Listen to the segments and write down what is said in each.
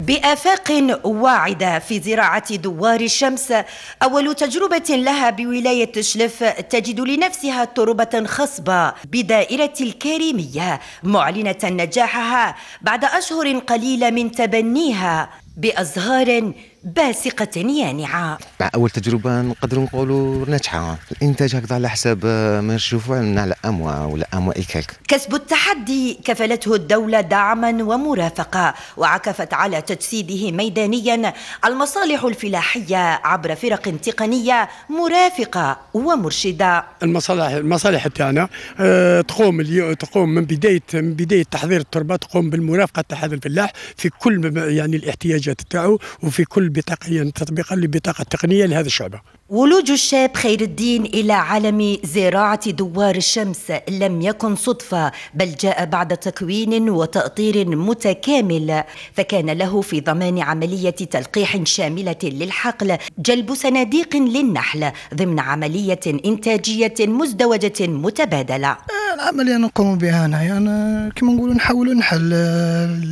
بآفاق واعدة في زراعة دوار الشمس أول تجربة لها بولاية شلف تجد لنفسها تربة خصبة بدائرة الكريمية معلنة نجاحها بعد أشهر قليلة من تبنيها بأزهار باسقة يانعة مع أول تجربة نقدروا نقولوا ناجحة الإنتاج هكذا على حساب آه، ما نشوفوا عندنا على أموال ولا أموال كلك كسب التحدي كفلته الدولة دعما ومرافقة وعكفت على تجسيده ميدانيا المصالح الفلاحية عبر فرق تقنية مرافقة ومرشدة المصالح المصالح تاعنا آه، تقوم تقوم من بداية من بداية تحضير التربة تقوم بالمرافقة تاع هذا الفلاح في كل يعني الاحتياجات تاعو وفي كل البطاقية يعني تطبيقا للبطاقة التقنية لهذا الشعبة ولوج الشاب خير الدين إلى عالم زراعة دوار الشمس لم يكن صدفة بل جاء بعد تكوين وتأطير متكامل فكان له في ضمان عملية تلقيح شاملة للحقل جلب صناديق للنحل ضمن عملية إنتاجية مزدوجة متبادلة العمليه اللي يعني نقوم بها هنايا يعني كيما نقولوا نحاولوا نحل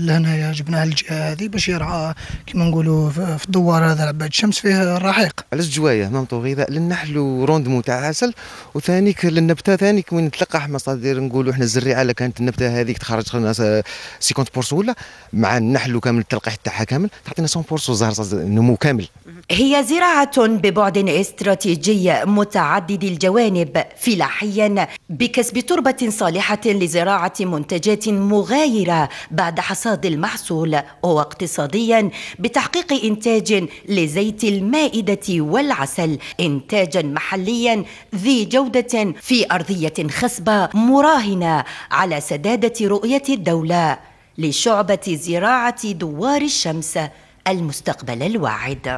لهنايا جبناها الجهه هذه باش يرعى كيما نقولوا في الدوار هذا عباد الشمس فيه الرحيق علاش الجوايه نمطو غذاء للنحل وروندمو تاع عسل وثانيك للنبته ثانيك وين تلقح مصادر نقولوا احنا الزريعه اللي كانت النبته هذيك تخرج لنا 50% ولا مع النحل وكامل التلقيح تاعها كامل تعطينا 100% وزهر نمو كامل هي زراعه ببعد استراتيجي متعدد الجوانب فلاحيا بكسب تربه صالحة لزراعة منتجات مغايرة بعد حصاد المحصول واقتصاديا بتحقيق إنتاج لزيت المائدة والعسل إنتاجا محليا ذي جودة في أرضية خصبة مراهنة على سدادة رؤية الدولة لشعبة زراعة دوار الشمس المستقبل الواعد